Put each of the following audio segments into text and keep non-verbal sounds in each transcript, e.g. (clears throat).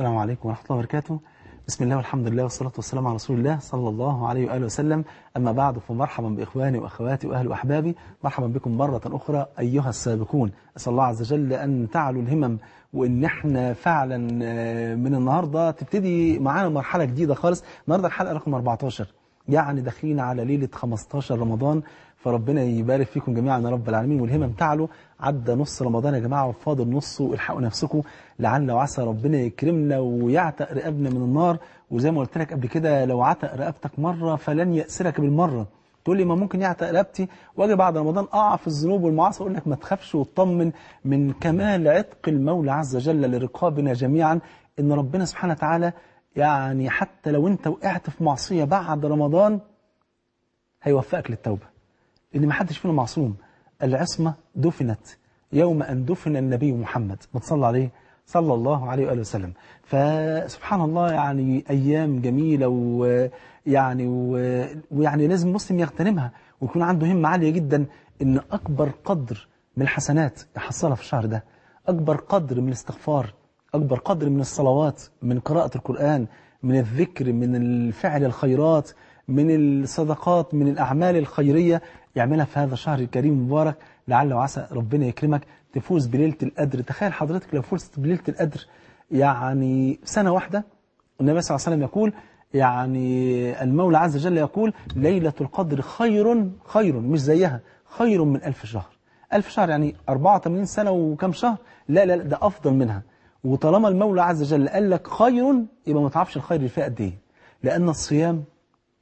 السلام عليكم ورحمة الله وبركاته بسم الله والحمد لله والصلاة والسلام على رسول الله صلى الله عليه وآله وسلم أما بعد فمرحبا بإخواني وأخواتي وأهل وأحبابي مرحبا بكم مرة أخرى أيها السابقون أسأل الله عز وجل أن تعلوا الهمم وإن احنا فعلا آه، من النهاردة تبتدي معانا مرحلة جديدة خالص النهاردة الحلقة رقم 14 يعني داخلين على ليلة 15 رمضان فربنا يبارك فيكم جميعا يا رب العالمين والهمم تعلو عدى نص رمضان يا جماعة وفاضل نصه الحقوا نفسكم لعل وعسى ربنا يكرمنا ويعتق رقابنا من النار وزي ما قلت لك قبل كده لو عتق رقبتك مرة فلن يأسرك بالمرة تقول لي ما ممكن يعتق رقبتي واجي بعد رمضان اقع في الذنوب والمعاصي اقول لك ما تخافش واطمن من كمال عتق المولى عز وجل لرقابنا جميعا ان ربنا سبحانه وتعالى يعني حتى لو أنت وقعت في معصية بعد رمضان هيوفقك للتوبة لأن ما حدش فينا معصوم العصمة دفنت يوم أن دفن النبي محمد متصلى عليه صلى الله عليه وآله وسلم فسبحان الله يعني أيام جميلة ويعني ويعني لازم المسلم يغتنمها ويكون عنده همة عالية جدا إن أكبر قدر من الحسنات يحصلها في الشهر ده أكبر قدر من الاستغفار أكبر قدر من الصلوات من قراءة القرآن من الذكر من الفعل الخيرات من الصدقات من الأعمال الخيرية يعملها في هذا الشهر الكريم المبارك لعل وعسى ربنا يكرمك تفوز بليلة القدر تخيل حضرتك لو فزت بليلة القدر يعني سنة واحدة النبي صلى الله عليه وسلم يقول يعني المولى عز وجل يقول ليلة القدر خير خير مش زيها خير من ألف شهر ألف شهر يعني 84 سنة وكم شهر لا لا, لا ده أفضل منها وطالما المولى عز وجل قال لك خير يبقى ما تعرفش الخير اللي فيه قد ايه لأن الصيام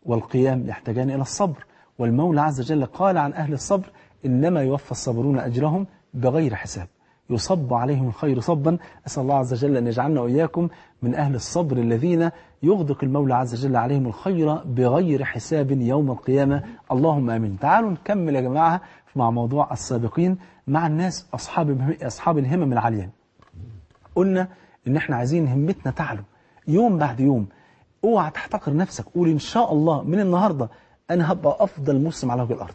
والقيام يحتاجان إلى الصبر والمولى عز وجل قال عن أهل الصبر إنما يوفى الصابرون أجرهم بغير حساب يصب عليهم الخير صبا أسأل الله عز وجل أن يجعلنا وإياكم من أهل الصبر الذين يغدق المولى عز وجل عليهم الخير بغير حساب يوم القيامة اللهم آمين تعالوا نكمل يا جماعة مع موضوع السابقين مع الناس أصحاب, أصحاب الهمم العالية قلنا ان احنا عايزين همتنا تعلو يوم بعد يوم اوعى تحتقر نفسك قول ان شاء الله من النهاردة انا هبقى افضل مسلم على وجه الارض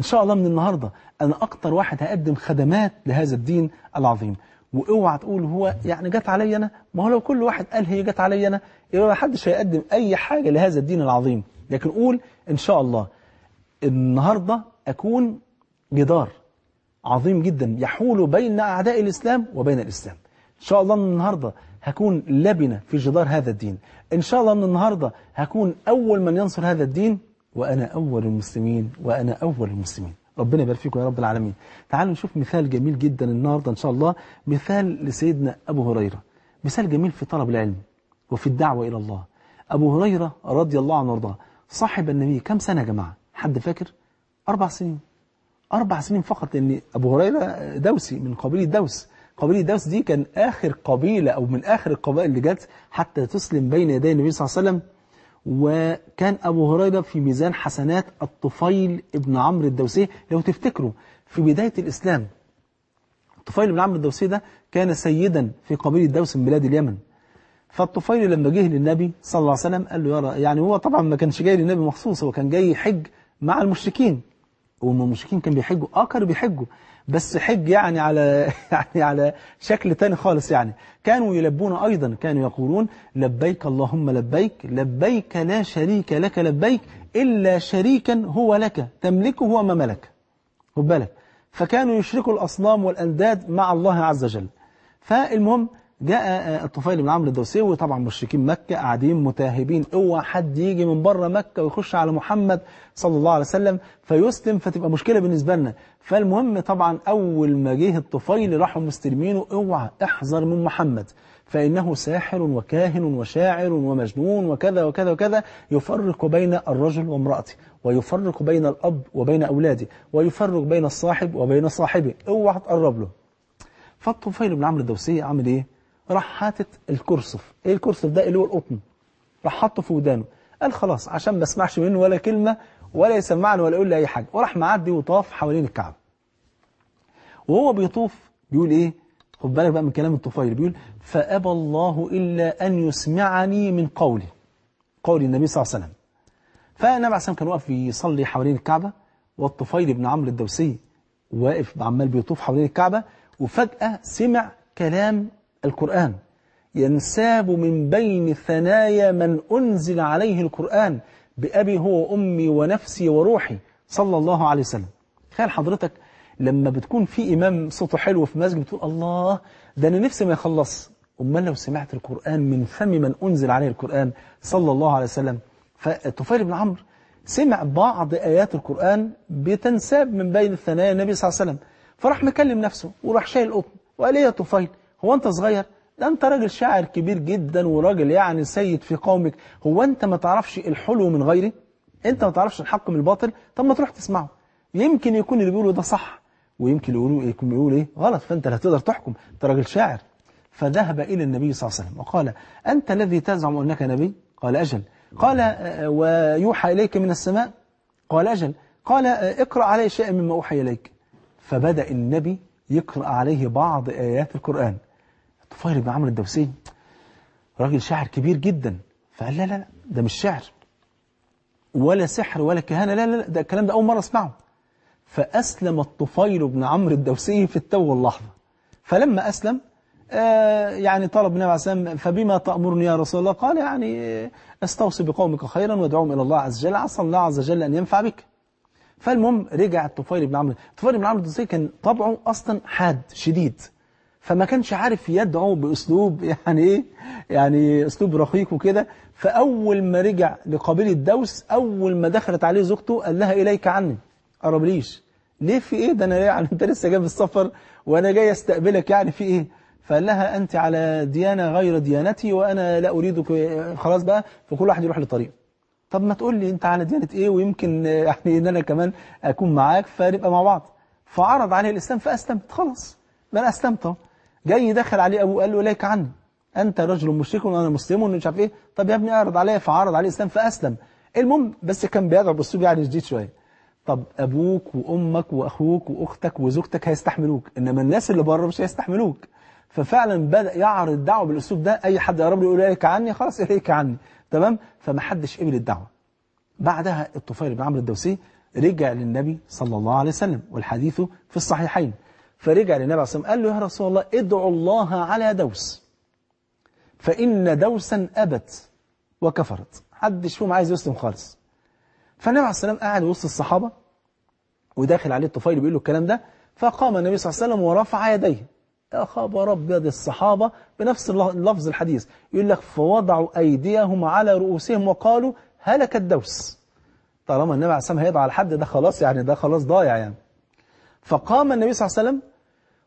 ان شاء الله من النهاردة انا اكتر واحد هقدم خدمات لهذا الدين العظيم واوعى تقول هو يعني جت عليا انا ما هو لو كل واحد قال هي جت عليا انا يبقى ما حدش هيقدم اي حاجة لهذا الدين العظيم لكن قول ان شاء الله النهاردة اكون جدار عظيم جدا يحول بين اعداء الاسلام وبين الاسلام إن شاء الله من النهاردة هكون لبنة في جدار هذا الدين إن شاء الله من النهاردة هكون أول من ينصر هذا الدين وأنا أول المسلمين وأنا أول المسلمين ربنا يبارك فيكم يا رب العالمين تعالوا نشوف مثال جميل جدا النهاردة إن شاء الله مثال لسيدنا أبو هريرة مثال جميل في طلب العلم وفي الدعوة إلى الله أبو هريرة رضي الله عنه وارضاه صاحب النبي كم سنة يا جماعة حد فاكر أربع سنين أربع سنين فقط لأن أبو هريرة دوسي من قبيل دوس قبيلة دوس دي كان آخر قبيلة أو من آخر القبائل اللي جت حتى تسلم بين يدي النبي صلى الله عليه وسلم وكان أبو هريرة في ميزان حسنات الطفيل ابن عمرو الدوسي لو تفتكروا في بداية الإسلام الطفيل بن عمرو الدوسي ده كان سيدا في قبيلة دوس من بلاد اليمن فالطفيل لما جه للنبي صلى الله عليه وسلم قال له يا يعني هو طبعا ما كانش جاي للنبي مخصوص هو كان جاي يحج مع المشركين والمشركين كانوا بيحجوا اه كانوا بيحجوا بس حج يعني على (laughs) يعني على شكل تاني خالص يعني كانوا يلبون أيضا كانوا يقولون لبيك اللهم لبيك لبيك لا شريك لك لبيك إلا شريكا هو لك تملكه وما ملك خد بالك فكانوا يشركوا الأصنام والأنداد مع الله عز وجل فالمهم جاء الطفيل بن عمرو الدوسي وطبعا مشركين مكة قاعدين متاهبين اوعى حد يجي من بره مكة ويخش على محمد صلى الله عليه وسلم فيسلم فتبقى مشكلة بالنسبة لنا فالمهم طبعا أول ما جه الطفيل راحوا مستلمينه اوعى احذر من محمد فإنه ساحر وكاهن وشاعر ومجنون وكذا وكذا وكذا يفرق بين الرجل وامرأته ويفرق بين الأب وبين أولاده ويفرق بين الصاحب وبين صاحبه اوعى تقرب له فالطفيل بن عمرو الدوسي عمل ايه راح حاطط الكرسف ايه الكرسف ده اللي هو القطن راح حاطه في ودانه قال خلاص عشان ما اسمعش منه ولا كلمة ولا يسمعني ولا يقول لي اي حاجة وراح معدي وطاف حوالين الكعبة وهو بيطوف بيقول ايه خد بالك بقى من كلام الطفيل بيقول فأبى الله إلا أن يسمعني من قولي قول النبي صلى الله عليه وسلم فالنبي عليه الصلاة كان واقف يصلي حوالين الكعبة والطفيل بن عمرو الدوسي واقف عمال بيطوف حوالين الكعبة وفجأة سمع كلام القرآن ينساب من بين ثنايا من أنزل عليه القرآن بأبي هو وأمي ونفسي وروحي صلى الله عليه وسلم تخيل حضرتك لما بتكون في إمام صوته حلو في مسجد بتقول الله ده أنا نفسي ما يخلص أمال لو سمعت القرآن من فم من أنزل عليه القرآن صلى الله عليه وسلم فالطفيل بن عمرو سمع بعض آيات القرآن بتنساب من بين الثنايا النبي صلى الله عليه وسلم فراح مكلم نفسه وراح شايل القطن وقال ايه يا طفيل هو أنت صغير ده أنت راجل شاعر كبير جدا وراجل يعني سيد في قومك هو أنت ما تعرفش الحلو من غيره أنت ما تعرفش الحق من الباطل طب ما تروح تسمعه يمكن يكون اللي بيقوله ده صح ويمكن يقولوا إيه؟ يكون بيقول ايه غلط فانت لا تقدر تحكم انت راجل شاعر فذهب الى النبي صلى الله عليه وسلم وقال انت الذي تزعم انك نبي قال اجل قال آه، آه، ويوحى اليك من السماء قال اجل قال آه، اقرا علي شيئا مما اوحي اليك فبدا النبي يقرا عليه بعض ايات القران طفيل بن عمرو الدوسي راجل شاعر كبير جدا فقال لا لا لا ده مش شعر ولا سحر ولا كهانة لا لا لا ده الكلام ده أول مرة أسمعه فأسلم الطفيل بن عمرو الدوسي في التو واللحظة فلما أسلم آه يعني طلب النبي عليه فبما تأمرني يا رسول الله قال يعني آه، استوصي بقومك خيرا وادعوهم إلى الله عز وجل عسى الله عز وجل أن ينفع بك فالمهم رجع الطفيل بن عمرو الطفيل بن عمرو الدوسي كان طبعه أصلا حاد شديد فما كانش عارف يدعو بأسلوب (laughs) يعني إيه يعني أسلوب رقيق وكده فأول ما رجع لقبيلة دوس أول ما دخلت عليه زوجته قال لها إليك عني ليش ليه في إيه ده أنا (laughs) يعني أنت لسه جاي السفر وأنا جاي أستقبلك يعني في إيه فقال لها أنت على ديانة غير ديانتي وأنا لا أريدك خلاص بقى فكل واحد يروح لطريقه طب ما تقول لي أنت على ديانة إيه ويمكن (laughs) يعني إن أنا كمان أكون معاك فنبقى مع بعض فعرض عليه الإسلام فأسلمت خلاص ما أنا أسلمت جاي يدخل عليه أبوه قال له إليك عني أنت رجل مشرك وأنا مسلم ومش عارف إيه طب يا ابني أعرض عليا فعرض عليه الإسلام فأسلم المهم بس كان بيدعو بأسلوب يعني جديد شوية طب أبوك وأمك وأخوك وأختك وزوجتك هيستحملوك إنما الناس اللي بره مش هيستحملوك ففعلا بدأ يعرض الدعوة بالأسلوب ده أي حد يقرب له يقول إليك عني خلاص إليك عني تمام فمحدش قبل الدعوة بعدها الطفيل بن عمرو الدوسي رجع للنبي صلى الله عليه وسلم والحديث في الصحيحين فرجع للنبي عليه الصلاة والسلام قال له يا رسول الله ادعو الله على دوس فإن دوسا أبت وكفرت حد فيهم عايز يسلم خالص فالنبي عليه الصلاة والسلام قاعد وسط الصحابة وداخل عليه الطفيل بيقول له الكلام ده فقام النبي صلى الله عليه وسلم ورفع يديه يا خبر ابيض الصحابة بنفس اللفظ الحديث يقول لك فوضعوا أيديهم على رؤوسهم وقالوا هلك الدوس طالما النبي عليه الصلاة والسلام هيضع على الحد ده خلاص يعني ده خلاص ضايع يعني فقام النبي صلى الله عليه وسلم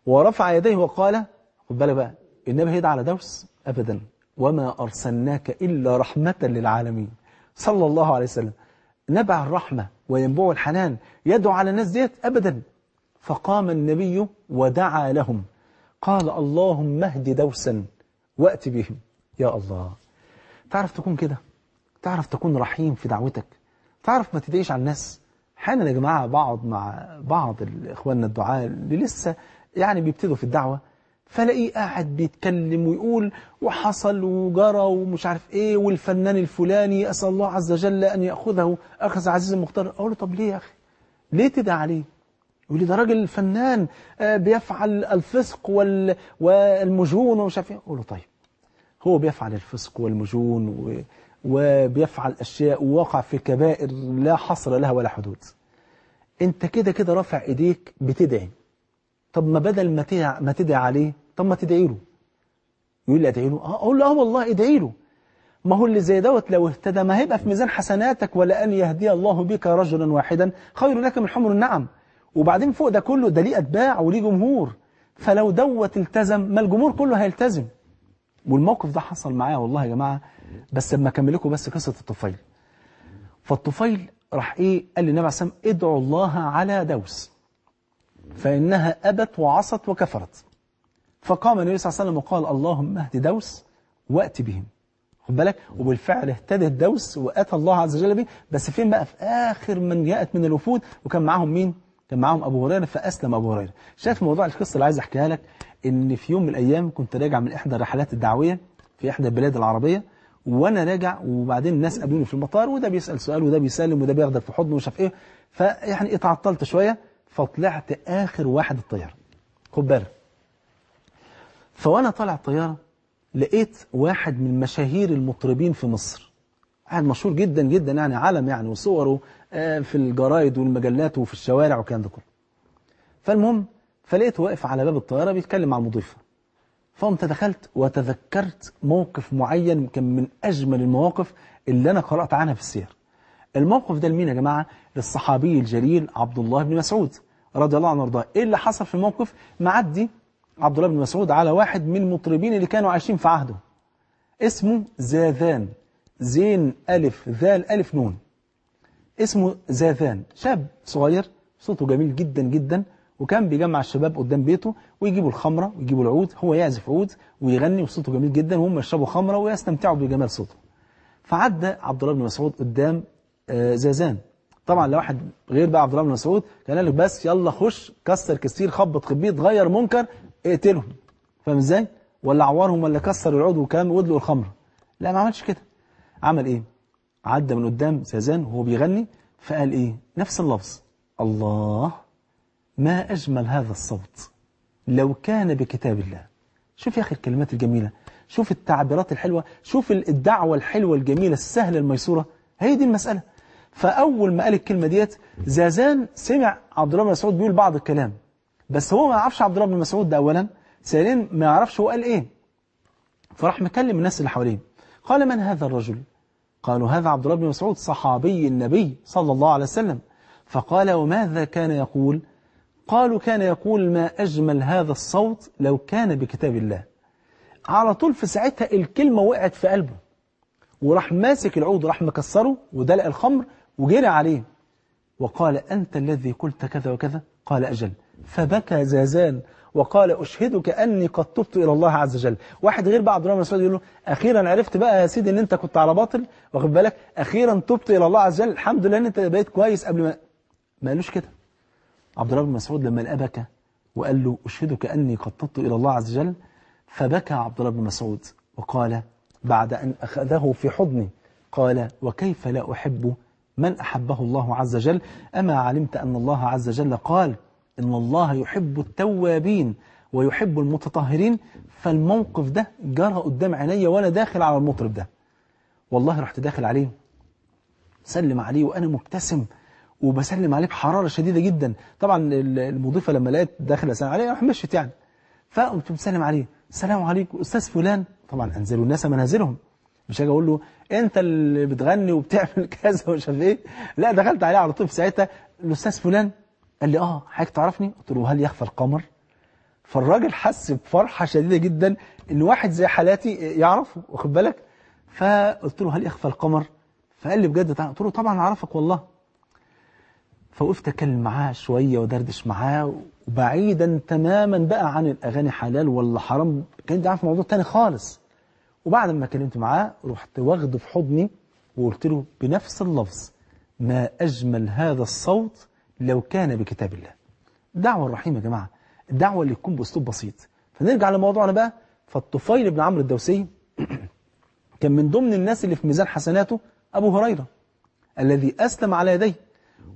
ورفع يديه وقال خد بالك بقى النبي هيدعى على دوس أبدا وما أرسلناك إلا رحمة للعالمين صلى الله عليه وسلم نبع الرحمة وينبوع الحنان يدعو على الناس ديت أبدا فقام النبي ودعا لهم قال اللهم اهد دوسا وأت بهم يا الله تعرف تكون كده تعرف تكون رحيم في دعوتك تعرف ما تدعيش على الناس احيانا يا جماعة بعض مع بعض الإخواننا الدعاء اللي لسه يعني بيبتدوا في الدعوة فلاقيه قاعد بيتكلم ويقول وحصل وجرى ومش عارف ايه والفنان الفلاني اسال الله عز وجل ان ياخذه اخذ عزيز المختار اقول له طب ليه يا اخي ليه تدعي عليه يقول لي ده راجل فنان آه، بيفعل الفسق والمجون ومش عارف ايه اقول له طيب هو بيفعل الفسق والمجون و... وبيفعل اشياء ووقع في كبائر لا حصر لها ولا حدود انت كده كده رافع ايديك بتدعي طب ما بدل ما تدعي, ما تدعي عليه طب ما تدعي له يقول لي ادعي له آه، اقول له اه والله ادعي له ما هو اللي زي دوت لو اهتدى ما هيبقى في ميزان حسناتك ولا ان يهدي الله بك رجلا واحدا خير لك من حمر النعم وبعدين فوق ده كله ده ليه اتباع وليه جمهور فلو دوت التزم ما الجمهور كله هيلتزم والموقف ده حصل معايا والله يا جماعه بس لما اكمل لكم بس قصه الطفيل فالطفيل راح ايه قال للنبي عليه الصلاه والسلام ادعوا الله على دوس فإنها أبت وعصت وكفرت فقام النبي صلى الله عليه وسلم وقال اللهم اهد دوس وأت بهم خد بالك وبالفعل اهتدت دوس وأتى الله عز وجل به بس فين بقى في آخر من جاءت من الوفود وكان معاهم مين كان معاهم أبو هريرة فأسلم أبو هريرة شايف موضوع القصة اللي عايز أحكيها لك إن في يوم من الأيام كنت راجع من إحدى الرحلات الدعوية في إحدى البلاد العربية وأنا راجع وبعدين الناس قابلوني في المطار وده بيسأل سؤال وده بيسلم وده بياخدك في حضنه ومش عارف إيه فيعني اتعطلت شوية فطلعت آخر واحد الطيارة خد بالك فوانا طالع الطيارة لقيت واحد من مشاهير المطربين في مصر واحد مشهور جدا جدا يعني علم يعني وصوره آه، في الجرايد والمجلات وفي الشوارع والكلام ده كله فالمهم فلقيته واقف على باب الطيارة بيتكلم مع المضيفة فقمت دخلت وتذكرت موقف معين كان من أجمل المواقف اللي أنا قرأت عنها في السير الموقف ده لمين يا جماعة للصحابي الجليل عبد الله بن مسعود رضي الله عنه وارضاه ايه اللي حصل في الموقف معدي عبد الله بن مسعود على واحد من المطربين اللي كانوا عايشين في عهده اسمه زاذان زين ألف ذال ألف نون اسمه زاذان شاب صغير صوته جميل جدا جدا وكان بيجمع الشباب قدام بيته ويجيبوا الخمرة ويجيبوا العود هو يعزف عود ويغني وصوته جميل جدا وهم يشربوا خمرة ويستمتعوا بجمال صوته فعدى عبد الله بن مسعود قدام آه، زازان طبعا لو واحد غير بقى عبد الله بن مسعود كان قال لك بس يلا خش كسر كسير خبط خبيط غير منكر اقتلهم فاهم ازاي ولا عورهم ولا كسر العود وكلام ودلوا الخمر لا ما عملش كده عمل ايه عدى من قدام زازان وهو بيغني فقال ايه نفس اللفظ الله ما اجمل هذا الصوت لو كان بكتاب الله شوف يا اخي الكلمات الجميله شوف التعبيرات الحلوه شوف الدعوه الحلوه الجميله السهله الميسوره هي دي المساله فأول ما قال الكلمة ديت زازان سمع عبد الله بن مسعود بيقول بعض الكلام بس هو ما يعرفش عبد الله بن مسعود ده أولا ثانيا ما يعرفش هو قال إيه فراح مكلم الناس اللي حواليه قال من هذا الرجل قالوا هذا عبد الله بن مسعود صحابي النبي صلى الله عليه وسلم فقال وماذا كان يقول قالوا كان يقول ما أجمل هذا الصوت لو كان بكتاب الله على طول في ساعتها الكلمة وقعت في قلبه وراح ماسك العود وراح مكسره ودلق الخمر وجري عليه وقال أنت الذي قلت كذا وكذا قال أجل فبكى زازان وقال أشهدك أني قد تبت إلى الله عز وجل واحد غير بعض رمى مسعود يقول له أخيرا عرفت بقى يا سيدي أن أنت كنت على باطل واخد بالك أخيرا تبت إلى الله عز وجل الحمد لله أن أنت بقيت كويس قبل ما ما قالوش كده عبد الله بن مسعود لما لقى بكى وقال له أشهدك أني قد تبت إلى الله عز وجل فبكى عبد الله بن مسعود وقال بعد أن أخذه في حضني قال وكيف لا أحبه من أحبه الله عز وجل أما علمت أن الله عز وجل قال إن الله يحب التوابين ويحب المتطهرين فالموقف ده جرى قدام عيني وأنا داخل على المطرب ده والله رحت داخل عليه سلم عليه وأنا مبتسم وبسلم عليه بحرارة شديدة جدا طبعا المضيفة لما لقيت داخل أسلم عليه رح مشيت يعني فقمت بسلم عليه السلام عليكم أستاذ فلان طبعا أنزلوا الناس منازلهم مش هاجي اقول له انت اللي بتغني وبتعمل (laughs) كذا ومش عارف ايه لا دخلت عليه على طول في ساعتها الاستاذ فلان قال لي اه حضرتك تعرفني قلت له هل يخفى القمر فالراجل حس بفرحه شديده جدا ان واحد زي حالاتي يعرفه واخد بالك فقلت له هل يخفى القمر فقال لي بجد قلت له طبعا اعرفك والله فوقفت اتكلم معاه شويه ودردش معاه وبعيدا تماما بقى عن الاغاني حلال ولا حرام كان ده موضوع تاني خالص وبعد ما اتكلمت معاه رحت واخده في حضني وقلت له بنفس اللفظ ما أجمل هذا الصوت لو كان بكتاب الله دعوة الرحيم يا جماعة الدعوة اللي تكون بأسلوب بسيط فنرجع لموضوعنا بقى فالطفيل بن عمرو الدوسي (clears throat) كان من ضمن الناس اللي في ميزان حسناته أبو هريرة الذي أسلم على يديه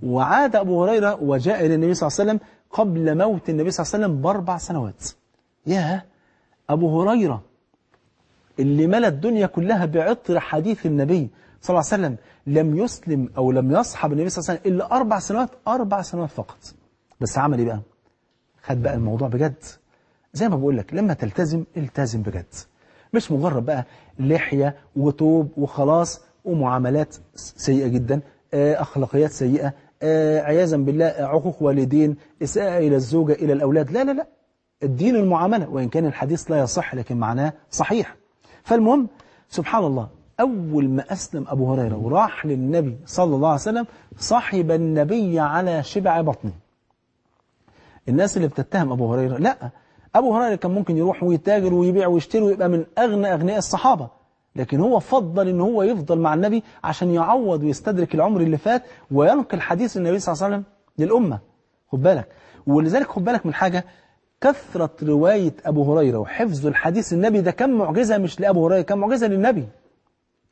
وعاد أبو هريرة وجاء إلى النبي صلى الله عليه وسلم قبل موت النبي صلى الله عليه وسلم بأربع سنوات ياه أبو هريرة اللي ملا الدنيا كلها بعطر حديث النبي صلى الله عليه وسلم لم يسلم أو لم يصحب النبي صلى الله عليه وسلم إلا أربع سنوات أربع سنوات فقط بس عمل إيه بقى خد بقى الموضوع بجد زي ما بقول لك لما تلتزم التزم بجد مش مجرد بقى لحية وطوب وخلاص ومعاملات سيئة جدا آه، أخلاقيات سيئة آه، عياذا بالله آه، عقوق والدين إساءة إلى الزوجة إلى الأولاد لا لا لا الدين المعاملة وإن كان الحديث لا يصح لكن معناه صحيح فالمهم سبحان الله أول ما أسلم أبو هريرة وراح للنبي صلى الله عليه وسلم صاحب النبي على شبع بطنه الناس اللي بتتهم أبو هريرة لا أبو هريرة كان ممكن يروح ويتاجر ويبيع ويشتري ويبقى من أغنى أغنياء الصحابة لكن هو فضل ان هو يفضل مع النبي عشان يعوض ويستدرك العمر اللي فات وينقل حديث النبي صلى الله عليه وسلم للأمة خد بالك ولذلك خد بالك من حاجة كثرة رواية أبو هريرة وحفظ الحديث النبي ده كان معجزة مش لأبو هريرة كان معجزة للنبي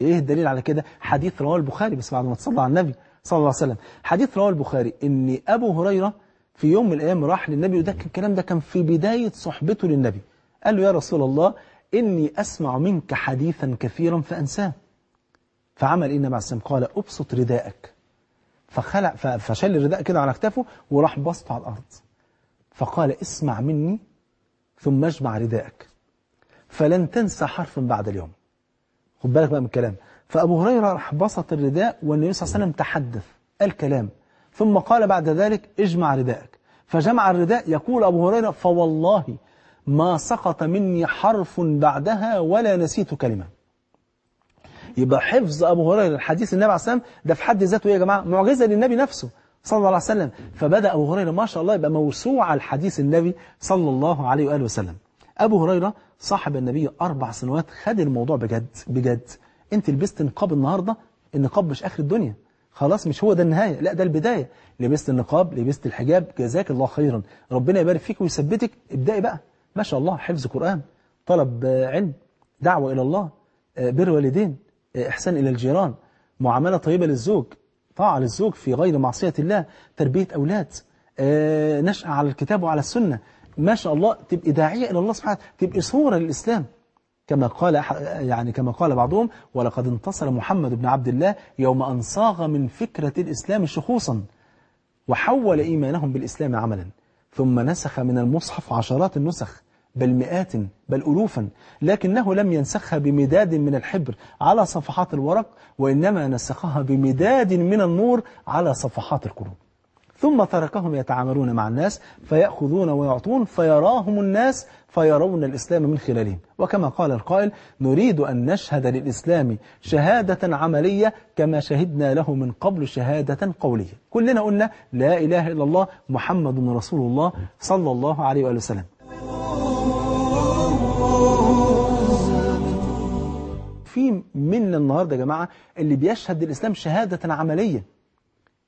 إيه الدليل على كده حديث رواه البخاري بس بعد ما تصلى على النبي صلى الله عليه وسلم حديث رواه البخاري إن أبو هريرة في يوم من الأيام راح للنبي وده الكلام ده كان في بداية صحبته للنبي قال له يا رسول الله إني أسمع منك حديثا كثيرا فأنساه فعمل إيه النبي عليه السلام قال أبسط رداءك فخلع فشل الرداء كده على اكتافه وراح بسطه على الأرض فقال اسمع مني ثم اجمع رداءك فلن تنسى حرفا بعد اليوم خد بالك بقى من الكلام فأبو هريرة راح بسط الرداء والنبي صلى الله عليه وسلم تحدث الكلام ثم قال بعد ذلك اجمع رداءك فجمع الرداء يقول أبو هريرة فوالله ما سقط مني حرف بعدها ولا نسيت كلمة يبقى حفظ أبو هريرة الحديث النبي عليه والسلام ده في حد ذاته يا جماعة معجزة للنبي نفسه صلى الله عليه وسلم فبدأ أبو هريرة ما شاء الله يبقى موسوعة الحديث النبي صلى الله عليه وآله وسلم أبو هريرة صاحب النبي أربع سنوات خد الموضوع بجد بجد أنت لبست نقاب النهاردة النقاب مش آخر الدنيا خلاص مش هو ده النهاية لا ده البداية لبست النقاب لبست الحجاب جزاك الله خيرا ربنا يبارك فيك ويثبتك ابدأي بقى ما شاء الله حفظ قرآن طلب آه، علم دعوة إلى الله آه، بر والدين آه، إحسان إلى الجيران معاملة طيبة للزوج طاعة للزوج في غير معصية الله تربية أولاد آه، نشأة على الكتاب وعلى السنة ما شاء الله تبقى داعية إلى الله سبحانه تبقى صورة للإسلام كما قال يعني كما قال بعضهم ولقد انتصر محمد بن عبد الله يوم أن صاغ من فكرة الإسلام شخوصا وحول إيمانهم بالإسلام عملا ثم نسخ من المصحف عشرات النسخ بل مئات بل ألوفا لكنه لم ينسخها بمداد من الحبر على صفحات الورق وإنما نسخها بمداد من النور على صفحات القلوب ثم تركهم يتعاملون مع الناس فيأخذون ويعطون فيراهم الناس فيرون الإسلام من خلالهم وكما قال القائل نريد أن نشهد للإسلام شهادة عملية كما شهدنا له من قبل شهادة قولية كلنا قلنا لا إله إلا الله محمد رسول الله صلى الله عليه وآله وسلم في منا النهاردة يا جماعة اللي بيشهد الإسلام شهادة عملية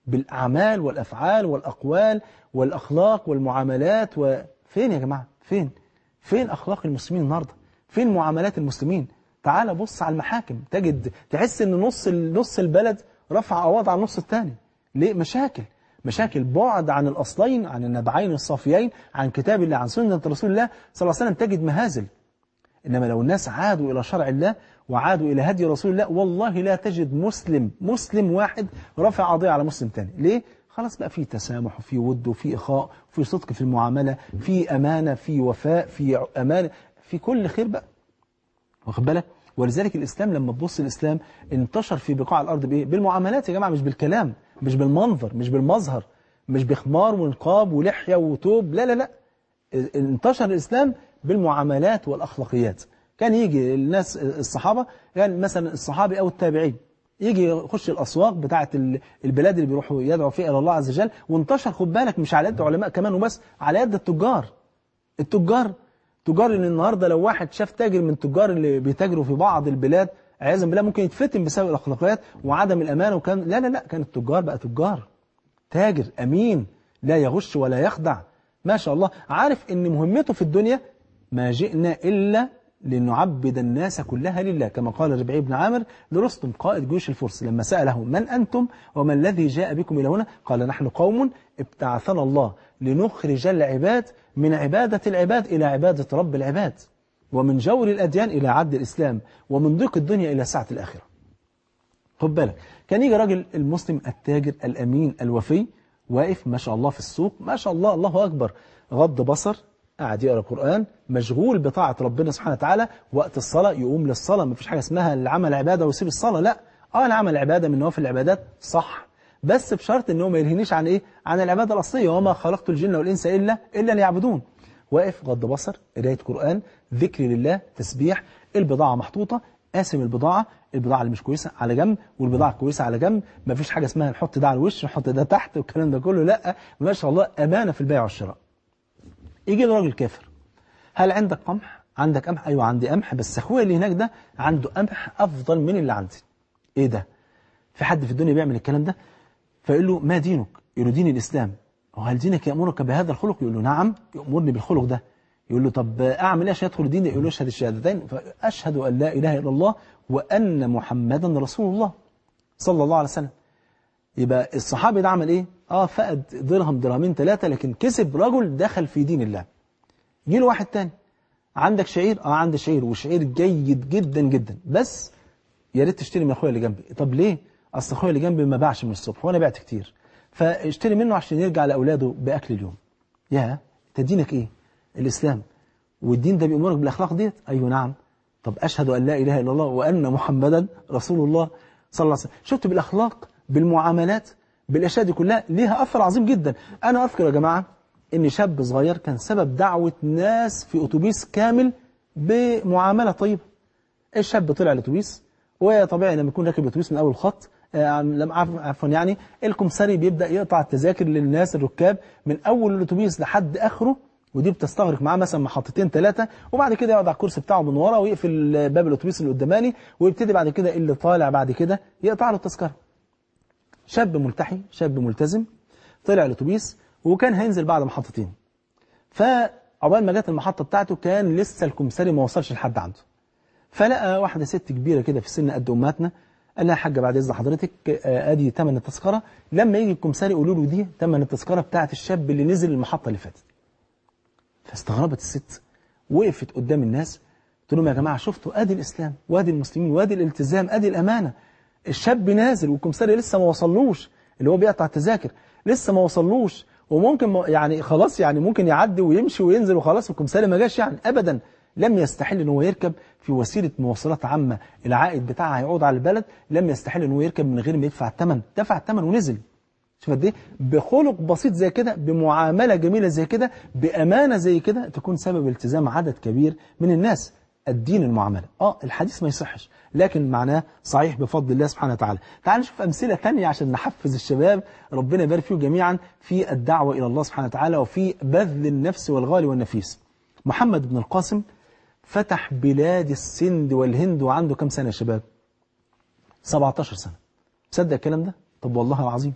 بالأعمال والأفعال والأقوال والأخلاق والمعاملات وفين يا جماعة فين فين أخلاق المسلمين النهاردة فين معاملات المسلمين تعال بص على المحاكم تجد تحس ان نص نص البلد رفع قواضي على النص الثاني ليه مشاكل مشاكل بعد عن الأصلين عن النبعين الصافيين عن كتاب الله عن سنة رسول الله صلى الله عليه وسلم تجد مهازل إنما لو الناس عادوا إلى شرع الله وعادوا إلى هدي رسول الله والله لا تجد مسلم مسلم واحد رفع قضية على مسلم تاني ليه؟ خلاص بقى في تسامح وفي ود وفي إخاء وفي صدق في المعاملة في أمانة في وفاء في أمانة في كل خير بقى واخد بالك؟ ولذلك الإسلام لما تبص الإسلام انتشر في بقاع الأرض بإيه؟ بالمعاملات يا جماعة مش بالكلام مش بالمنظر مش بالمظهر مش بخمار ونقاب ولحية وتوب لا لا لا انتشر الإسلام بالمعاملات والأخلاقيات كان يجي الناس الصحابة كان يعني مثلا الصحابي أو التابعين يجي يخش الأسواق بتاعة البلاد اللي بيروحوا يدعوا فيها إلى الله عز وجل وانتشر خد بالك مش على يد علماء كمان وبس على يد التجار التجار تجار اللي النهاردة لو واحد شاف تاجر من التجار اللي بيتاجروا في بعض البلاد عياذا بالله ممكن يتفتن بسبب الأخلاقيات وعدم الأمانة وكان لا لا لا كان التجار بقى تجار تاجر أمين لا يغش ولا يخدع ما شاء الله عارف ان مهمته في الدنيا ما جئنا إلا لنعبد الناس كلها لله كما قال ربعي بن عامر لرستم قائد جيوش الفرس لما سأله من أنتم وما الذي جاء بكم إلى هنا قال نحن قوم ابتعثنا الله لنخرج العباد من عبادة العباد إلى عبادة رب العباد ومن جور الأديان إلى عد الإسلام ومن ضيق الدنيا إلى سعة الآخرة خد بالك كان يجي راجل المسلم التاجر الأمين الوفي واقف ما شاء الله في السوق ما شاء الله الله أكبر غض بصر قاعد يقرأ قران مشغول بطاعة ربنا سبحانه وتعالى وقت الصلاة يقوم للصلاة ما فيش حاجة اسمها العمل عبادة ويسيب الصلاة لا اه العمل عبادة من نوافل العبادات صح بس بشرط ان هو ما يلهنيش عن ايه عن العبادة الأصلية وما خلقت الجن والإنس إلا إلا ليعبدون واقف غض بصر قراية قرآن ذكر لله تسبيح البضاعة محطوطة قاسم البضاعة البضاعة اللي مش كويسة على جنب والبضاعة الكويسة على جنب مفيش حاجة اسمها نحط ده على الوش نحط ده تحت والكلام ده كله لا ما شاء الله أمانة في البيع والشراء يجي له راجل كافر هل عندك قمح عندك قمح ايوه عندي قمح بس اخويا اللي هناك ده عنده قمح افضل من اللي عندي ايه ده في حد في الدنيا بيعمل الكلام ده فيقول له ما دينك يقول له دين الاسلام وهل دينك يامرك بهذا الخلق يقول له نعم يامرني بالخلق ده يقول له طب اعمل ايه عشان ادخل ديني يقول له اشهد الشهادتين فاشهد ان لا اله الا الله وان محمدا رسول الله صلى الله عليه وسلم يبقى الصحابي ده عمل ايه اه فقد درهم درهمين ثلاثة لكن كسب رجل دخل في دين الله جي له واحد تاني عندك شعير اه عندي شعير وشعير جيد جدا جدا بس يا ريت تشتري من اخويا اللي جنبي طب ليه اصل اخويا اللي جنبي ما باعش من الصبح وانا بعت كتير فاشتري منه عشان يرجع لاولاده باكل اليوم يا انت دينك ايه الاسلام والدين ده بيأمرك بالاخلاق ديت ايوه نعم طب اشهد ان لا اله الا الله وان محمدا رسول الله صلى الله عليه وسلم شفت بالاخلاق بالمعاملات بالاشياء دي كلها ليها اثر عظيم جدا انا اذكر يا جماعه ان شاب صغير كان سبب دعوه ناس في اتوبيس كامل بمعامله طيبه الشاب طلع الاتوبيس وطبيعي لما يكون راكب الاتوبيس من اول خط آه، لم عفوا يعني الكمساري بيبدا يقطع التذاكر للناس الركاب من اول الاتوبيس لحد اخره ودي بتستغرق معاه مثلا محطتين ثلاثه وبعد كده يقعد على الكرسي بتاعه من ورا ويقفل باب الاتوبيس اللي قدامي ويبتدي بعد كده اللي طالع بعد كده يقطع له التذكره شاب ملتحي شاب ملتزم طلع الاتوبيس وكان هينزل بعد محطتين فعقبال ما جت المحطه بتاعته كان لسه الكمثري ما وصلش لحد عنده فلقى واحده ست كبيره كده في سن قد امهاتنا قال لها يا حاجه بعد اذن حضرتك آه، ادي ثمن التذكره لما يجي الكمثري يقولوا له دي ثمن التذكره بتاعه الشاب اللي نزل المحطه اللي فاتت فاستغربت الست وقفت قدام الناس قلت لهم يا جماعه شفتوا ادي الاسلام وادي المسلمين وادي الالتزام ادي الامانه الشاب نازل والكمساري لسه ما وصلوش اللي هو بيقطع التذاكر لسه ما وصلوش وممكن يعني خلاص يعني ممكن يعدي ويمشي وينزل وخلاص الكمساري ما جاش يعني ابدا لم يستحل ان هو يركب في وسيلة مواصلات عامة العائد بتاعها هيعود على البلد لم يستحل ان هو يركب من غير ما يدفع الثمن دفع الثمن ونزل شوف قد ايه بخلق بسيط زي كده بمعاملة جميلة زي كده بأمانة زي كده تكون سبب التزام عدد كبير من الناس الدين المعاملة آه الحديث ما يصحش لكن معناه صحيح بفضل الله سبحانه وتعالى تعال نشوف أمثلة ثانيه عشان نحفز الشباب ربنا يبارك فيهم جميعا في الدعوة إلى الله سبحانه وتعالى وفي بذل النفس والغالي والنفيس محمد بن القاسم فتح بلاد السند والهند وعنده كم سنة يا شباب 17 سنة تصدق الكلام ده طب والله العظيم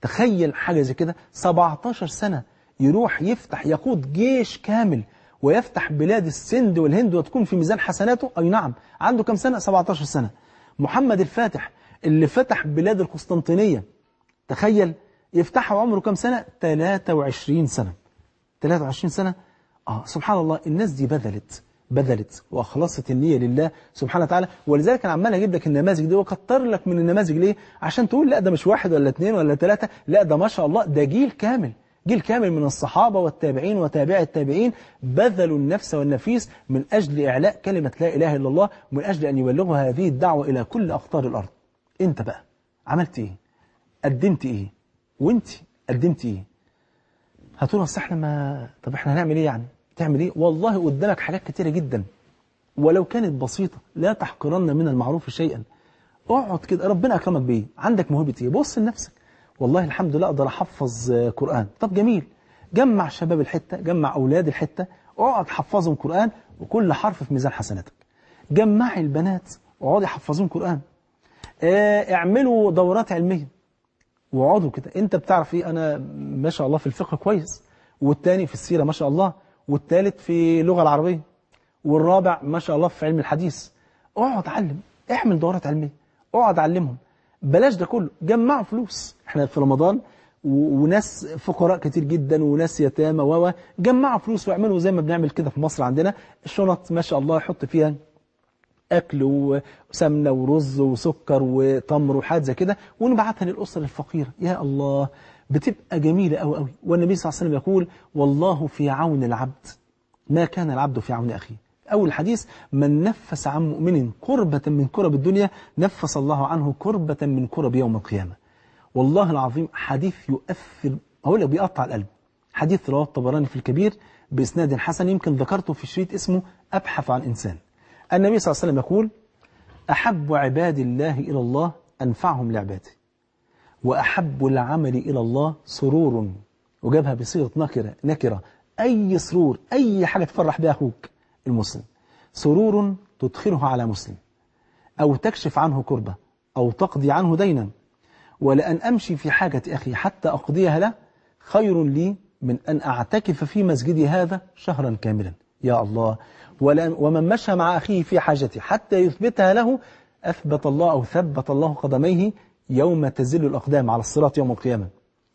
تخيل حاجة زي كده 17 سنة يروح يفتح يقود جيش كامل ويفتح بلاد السند والهند وتكون في ميزان حسناته أي نعم عنده كم سنة 17 سنة محمد الفاتح اللي فتح بلاد القسطنطينية تخيل يفتحها عمره كم سنة 23 سنة 23 سنة آه سبحان الله الناس دي بذلت بذلت وأخلصت النية لله سبحانه وتعالى ولذلك أنا عمال أجيب لك النماذج دي وأكتر لك من النماذج ليه عشان تقول لا ده مش واحد ولا اثنين ولا ثلاثة لا ده ما شاء الله ده جيل كامل جيل كامل من الصحابة والتابعين وتابع التابعين بذلوا النفس والنفيس من أجل إعلاء كلمة لا إله إلا الله ومن أجل أن يبلغوا هذه الدعوة إلى كل أقطار الأرض أنت بقى عملت إيه قدمت إيه وأنت قدمت إيه هتقول أصل إحنا ما طب إحنا هنعمل إيه يعني تعمل إيه والله قدامك حاجات كتيرة جدا ولو كانت بسيطة لا تحقرن من المعروف شيئا اقعد كده ربنا أكرمك بإيه عندك موهبة إيه بص لنفسك والله الحمد لله أقدر أحفظ قرآن طب جميل جمع شباب الحتة جمع أولاد الحتة اقعد حفظهم قرآن وكل حرف في ميزان حسناتك جمعي البنات واقعدوا يحفظون قرآن آه، اعملوا دورات علمية واقعدوا كده انت بتعرف ايه انا ما شاء الله في الفقه كويس والتاني في السيرة ما شاء الله والتالت في اللغة العربية والرابع ما شاء الله في علم الحديث اقعد علم اعمل دورات علمية اقعد علمهم بلاش ده كله جمعوا فلوس احنا في رمضان وناس فقراء كتير جدا وناس يتامى و جمعوا فلوس واعملوا زي ما بنعمل كده في مصر عندنا الشنط ما شاء الله يحط فيها أكل وسمنة ورز وسكر وتمر وحاجات زي كده ونبعتها للأسر الفقيرة يا الله بتبقى جميلة أوي أوي والنبي صلى الله عليه وسلم يقول والله في عون العبد ما كان العبد في عون أخيه أول حديث من نفس عن مؤمن كربة من كرب الدنيا نفس الله عنه كربة من كرب يوم القيامة والله العظيم حديث يؤثر أقول لك بيقطع القلب حديث رواه الطبراني في الكبير بإسناد حسن يمكن ذكرته في شريط اسمه أبحث عن إنسان النبي صلى الله عليه وسلم يقول أحب عباد الله إلى الله أنفعهم لعباده وأحب العمل إلى الله سرور وجابها بصيغة نكرة, نكرة أي سرور أي حاجة تفرح بها أخوك المسلم سرور تدخله على مسلم أو تكشف عنه كربة أو تقضي عنه دينا ولأن أمشي في حاجة أخي حتى أقضيها له خير لي من أن أعتكف في مسجدي هذا شهرا كاملا يا الله ومن مشى مع أخيه في حاجته حتى يثبتها له أثبت الله أو ثبت الله قدميه يوم تزل الأقدام على الصراط يوم القيامة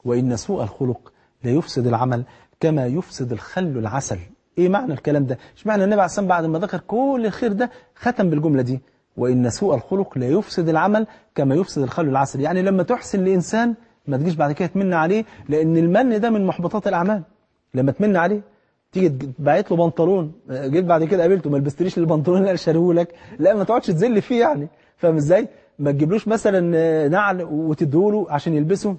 وإن سوء الخلق لا يفسد العمل كما يفسد الخل العسل إيه معنى الكلام ده؟ إيش معنى النبي عليه الصلاة بعد ما ذكر كل الخير ده ختم بالجملة دي وإن سوء الخلق لا يفسد العمل كما يفسد الخل العسل يعني لما تحسن لإنسان ما تجيش بعد كده تمن عليه لأن المن ده من محبطات الأعمال لما تمن عليه تيجي بعت له بنطلون آه، جيت بعد كده قابلته ما لبستليش البنطلون اللي شاريه لك لا ما تقعدش تذل فيه يعني فاهم ازاي ما تجيبلوش مثلا آه، نعل وتديهوله عشان يلبسه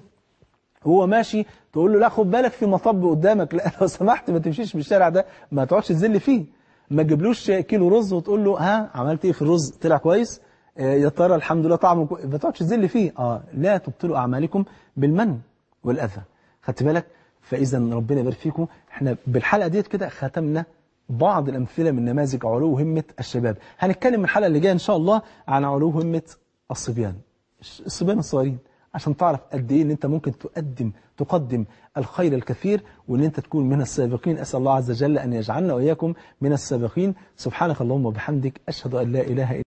هو ماشي تقول له لا خد بالك في مطب قدامك لا (laughs) لو سمحت ما تمشيش في الشارع ده ما تقعدش تذل فيه ما تجيبلوش كيلو رز وتقول له ها عملت ايه في الرز طلع كويس آه، يا ترى الحمد لله طعمه كويس ما تقعدش تذل فيه اه لا تبطلوا اعمالكم بالمن والاذى خدت بالك فاذا ربنا يبارك فيكم احنا بالحلقه ديت كده ختمنا بعض الامثله من نماذج علو همه الشباب هنتكلم الحلقه اللي جايه ان شاء الله عن علو همه الصبيان الصبيان الصغيرين عشان تعرف قد ايه ان انت ممكن تقدم تقدم الخير الكثير وان انت تكون من السابقين اسال الله عز وجل ان يجعلنا واياكم من السابقين سبحانك اللهم وبحمدك اشهد ان لا اله الا